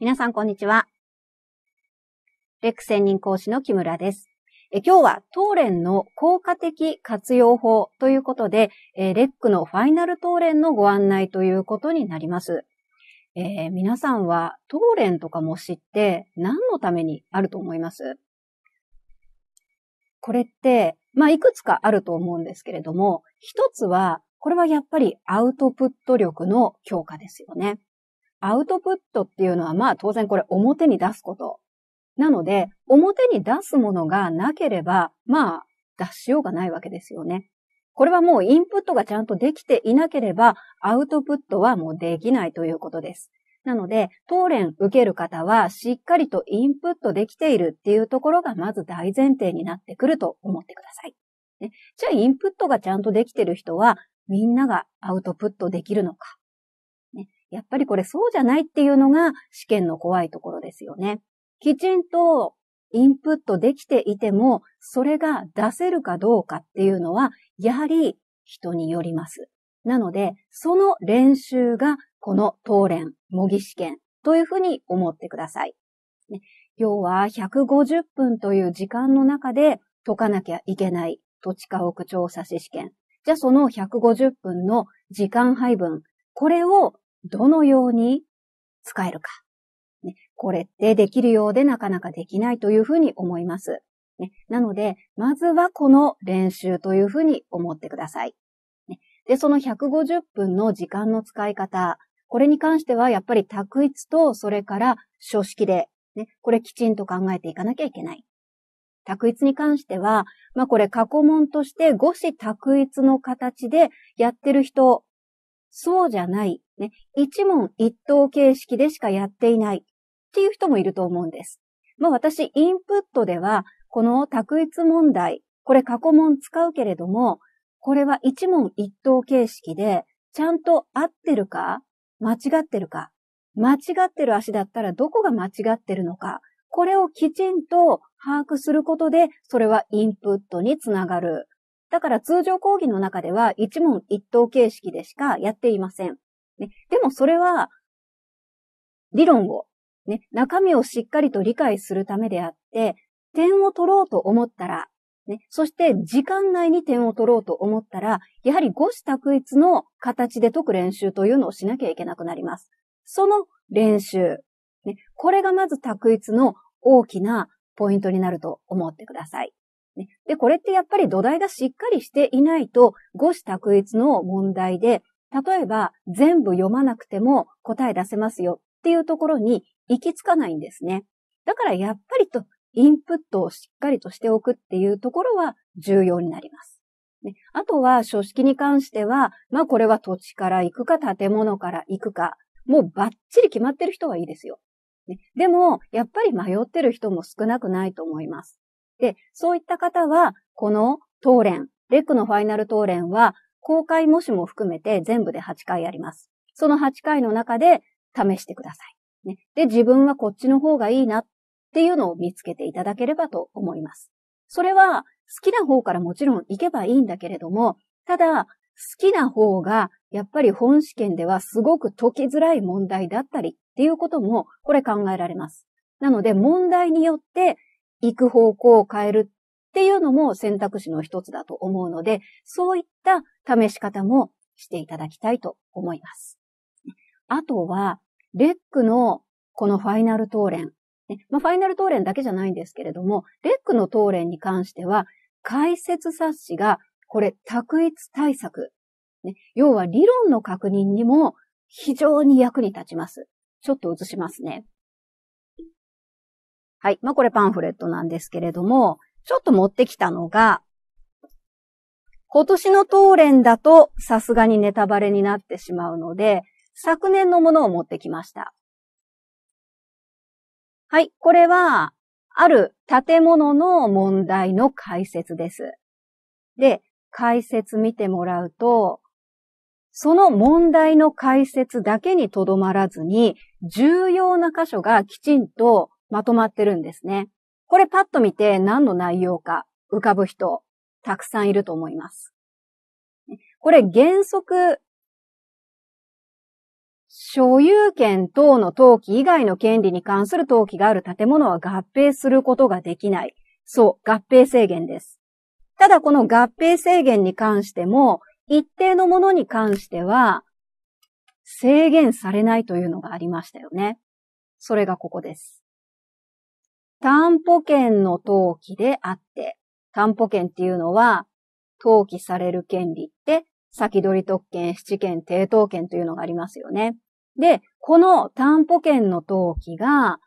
皆さん、こんにちは。レック専任講師の木村です。え今日は、トーレンの効果的活用法ということで、えレックのファイナルトーレンのご案内ということになります。えー、皆さんは、トーレンとかも知って何のためにあると思いますこれって、まあ、いくつかあると思うんですけれども、一つは、これはやっぱりアウトプット力の強化ですよね。アウトプットっていうのはまあ当然これ表に出すこと。なので、表に出すものがなければ、まあ出しようがないわけですよね。これはもうインプットがちゃんとできていなければ、アウトプットはもうできないということです。なので、当連受ける方は、しっかりとインプットできているっていうところが、まず大前提になってくると思ってください。ね、じゃあ、インプットがちゃんとできている人は、みんながアウトプットできるのか。やっぱりこれそうじゃないっていうのが試験の怖いところですよね。きちんとインプットできていても、それが出せるかどうかっていうのは、やはり人によります。なので、その練習がこの当練、模擬試験というふうに思ってください。ね、要は150分という時間の中で解かなきゃいけない土地家屋調査士試験。じゃあその150分の時間配分。これをどのように使えるか。ね、これってできるようでなかなかできないというふうに思います。ね、なので、まずはこの練習というふうに思ってください。ね、で、その150分の時間の使い方、これに関してはやっぱり択一とそれから書式で、ね、これきちんと考えていかなきゃいけない。択一に関しては、まあこれ過去問として五子択一の形でやってる人そうじゃない。ね。一問一答形式でしかやっていないっていう人もいると思うんです。まあ私、インプットでは、この択一問題、これ過去問使うけれども、これは一問一答形式で、ちゃんと合ってるか間違ってるか間違ってる足だったらどこが間違ってるのかこれをきちんと把握することで、それはインプットにつながるだから通常講義の中では一問一答形式でしかやっていません。ね、でもそれは、理論を、ね、中身をしっかりと理解するためであって、点を取ろうと思ったら、ね、そして時間内に点を取ろうと思ったら、やはり五子択一の形で解く練習というのをしなきゃいけなくなります。その練習、ね、これがまず択一の大きなポイントになると思ってください。ね。で、これってやっぱり土台がしっかりしていないと、誤子択一の問題で、例えば全部読まなくても答え出せますよっていうところに行き着かないんですね。だからやっぱりと、インプットをしっかりとしておくっていうところは重要になります。ね、あとは書式に関しては、まあこれは土地から行くか建物から行くか、もうバッチリ決まってる人はいいですよ。ね、でも、やっぱり迷ってる人も少なくないと思います。で、そういった方は、このトーレン、レックのファイナルトーレンは、公開模試も含めて全部で8回あります。その8回の中で試してください。ね、で、自分はこっちの方がいいなっていうのを見つけていただければと思います。それは好きな方からもちろん行けばいいんだけれども、ただ、好きな方がやっぱり本試験ではすごく解きづらい問題だったりっていうこともこれ考えられます。なので問題によって行く方向を変えるっていうのも選択肢の一つだと思うので、そういった試し方もしていただきたいと思います。あとは、レックのこのファイナルレン。まあ、ファイナルトーレンだけじゃないんですけれども、レックのトーレンに関しては、解説冊子が、これ、択一対策。ね、要は理論の確認にも非常に役に立ちます。ちょっと映しますね。はい。まあ、これパンフレットなんですけれども、ちょっと持ってきたのが、今年の当連だとさすがにネタバレになってしまうので、昨年のものを持ってきました。はい。これは、ある建物の問題の解説です。で、解説見てもらうと、その問題の解説だけにとどまらずに、重要な箇所がきちんとまとまってるんですね。これパッと見て何の内容か浮かぶ人、たくさんいると思います。これ原則、所有権等の登記以外の権利に関する登記がある建物は合併することができない。そう、合併制限です。ただこの合併制限に関しても、一定のものに関しては、制限されないというのがありましたよね。それがここです。担保権の登記であって、担保権っていうのは、登記される権利って、先取り特権、七権、低等権というのがありますよね。で、この担保権の登記が、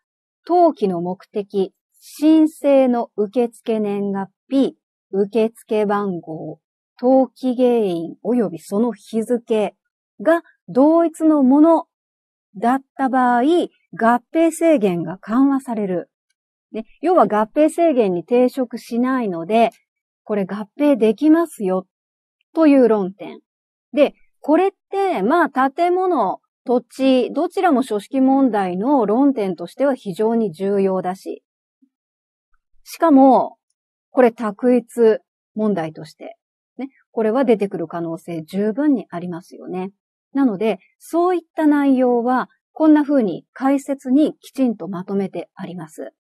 登記の目的、申請の受付年月日、受付番号、登記原因及びその日付が同一のものだった場合、合併制限が緩和される。ね、要は合併制限に抵触しないので、これ合併できますよ、という論点。で、これって、まあ、建物、土地、どちらも書式問題の論点としては非常に重要だし。しかも、これ択一問題として、ね、これは出てくる可能性十分にありますよね。なので、そういった内容は、こんな風に解説にきちんとまとめてあります。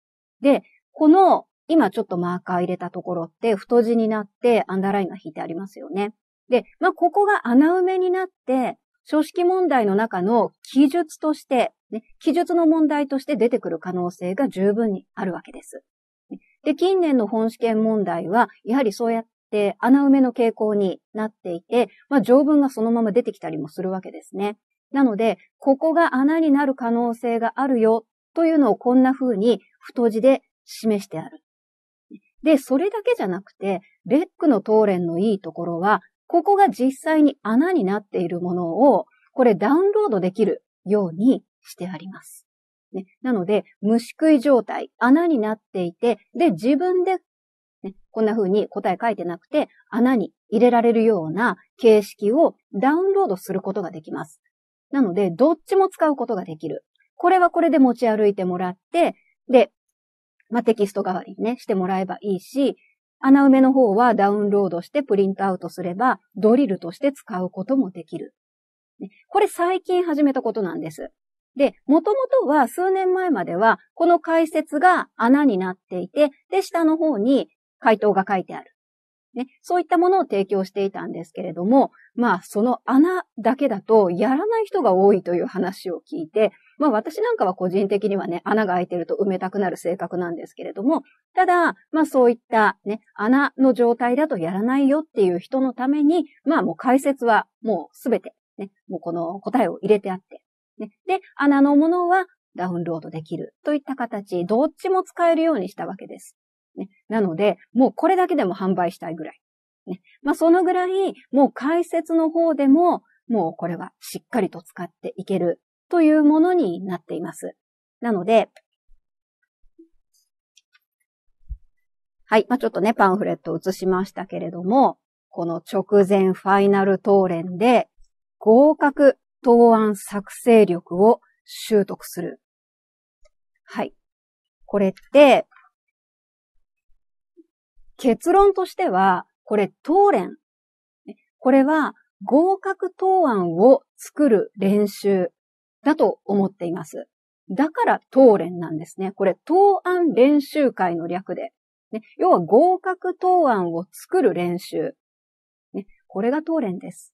で、この、今ちょっとマーカー入れたところって太字になってアンダーラインが引いてありますよね。で、まあ、ここが穴埋めになって、書式問題の中の記述として、ね、記述の問題として出てくる可能性が十分にあるわけです。で、近年の本試験問題は、やはりそうやって穴埋めの傾向になっていて、まあ、条文がそのまま出てきたりもするわけですね。なので、ここが穴になる可能性があるよというのをこんな風に太字で示してある。で、それだけじゃなくて、レックのトーレンのいいところは、ここが実際に穴になっているものを、これダウンロードできるようにしてあります。ね、なので、虫食い状態、穴になっていて、で、自分で、ね、こんな風に答え書いてなくて、穴に入れられるような形式をダウンロードすることができます。なので、どっちも使うことができる。これはこれで持ち歩いてもらって、で、まあ、テキスト代わりにね、してもらえばいいし、穴埋めの方はダウンロードしてプリントアウトすれば、ドリルとして使うこともできる。これ最近始めたことなんです。で、もともとは数年前までは、この解説が穴になっていて、で、下の方に回答が書いてある。ね、そういったものを提供していたんですけれども、まあ、その穴だけだとやらない人が多いという話を聞いて、まあ私なんかは個人的にはね、穴が開いてると埋めたくなる性格なんですけれども、ただ、まあそういったね、穴の状態だとやらないよっていう人のために、まあもう解説はもうすべて、ね、もうこの答えを入れてあって、ね、で、穴のものはダウンロードできるといった形、どっちも使えるようにしたわけです。ね。なので、もうこれだけでも販売したいぐらい。ね。まあ、そのぐらい、もう解説の方でも、もうこれはしっかりと使っていけるというものになっています。なので、はい。まあ、ちょっとね、パンフレットを写しましたけれども、この直前ファイナル答練で合格答案作成力を習得する。はい。これって、結論としては、これ、当練。これは、合格答案を作る練習だと思っています。だから、当練なんですね。これ、答案練習会の略で。ね、要は、合格答案を作る練習。ね、これが当練です。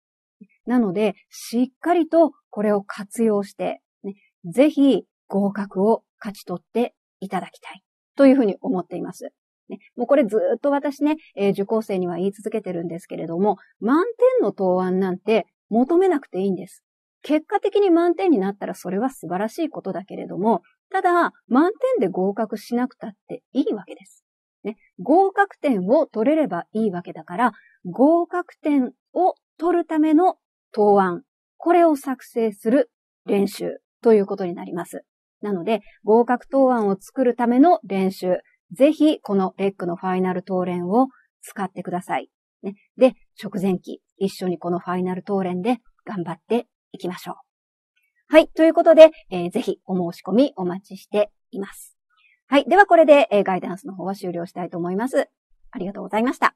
なので、しっかりとこれを活用して、ね、ぜひ合格を勝ち取っていただきたいというふうに思っています。ね、もうこれずっと私ね、えー、受講生には言い続けてるんですけれども、満点の答案なんて求めなくていいんです。結果的に満点になったらそれは素晴らしいことだけれども、ただ、満点で合格しなくたっていいわけです。ね、合格点を取れればいいわけだから、合格点を取るための答案、これを作成する練習ということになります。なので、合格答案を作るための練習、ぜひ、このレックのファイナルトーレンを使ってください。ね、で、食前期、一緒にこのファイナルトーレンで頑張っていきましょう。はい。ということで、えー、ぜひお申し込みお待ちしています。はい。ではこれで、えー、ガイダンスの方は終了したいと思います。ありがとうございました。